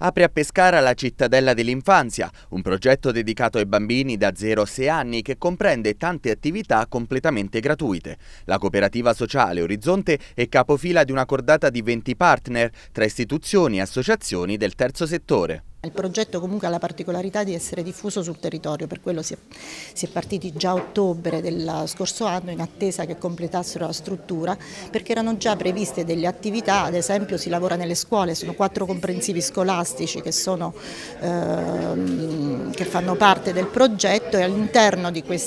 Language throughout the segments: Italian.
Apre a Pescara la cittadella dell'infanzia, un progetto dedicato ai bambini da 0 a 6 anni che comprende tante attività completamente gratuite. La cooperativa sociale Orizzonte è capofila di una cordata di 20 partner tra istituzioni e associazioni del terzo settore. Il progetto comunque ha la particolarità di essere diffuso sul territorio, per quello si è, si è partiti già a ottobre del scorso anno in attesa che completassero la struttura, perché erano già previste delle attività, ad esempio si lavora nelle scuole, sono quattro comprensivi scolastici che, sono, ehm, che fanno parte del progetto e all'interno di, di,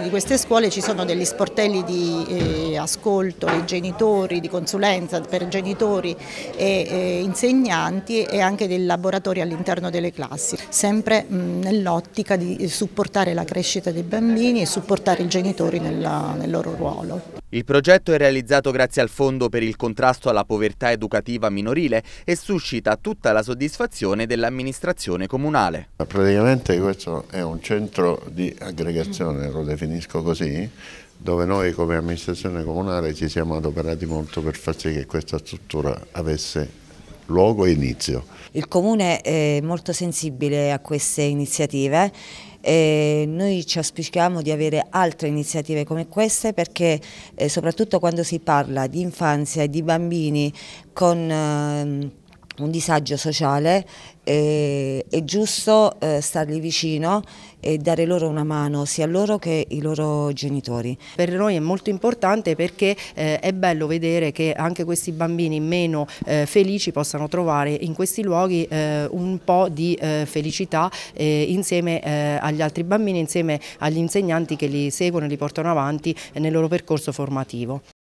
di queste, scuole ci sono degli sportelli di eh, ascolto dei genitori, di consulenza per genitori e eh, insegnanti e anche dei laboratori educatori all'interno delle classi, sempre nell'ottica di supportare la crescita dei bambini e supportare i genitori nella, nel loro ruolo. Il progetto è realizzato grazie al Fondo per il contrasto alla povertà educativa minorile e suscita tutta la soddisfazione dell'amministrazione comunale. Praticamente questo è un centro di aggregazione, lo definisco così, dove noi come amministrazione comunale ci siamo adoperati molto per far sì che questa struttura avesse luogo e inizio. Il Comune è molto sensibile a queste iniziative e noi ci auspichiamo di avere altre iniziative come queste perché eh, soprattutto quando si parla di infanzia e di bambini con ehm, un disagio sociale, eh, è giusto eh, stargli vicino e dare loro una mano, sia loro che i loro genitori. Per noi è molto importante perché eh, è bello vedere che anche questi bambini meno eh, felici possano trovare in questi luoghi eh, un po' di eh, felicità insieme agli altri bambini, insieme agli insegnanti che li seguono e li portano avanti nel loro percorso formativo.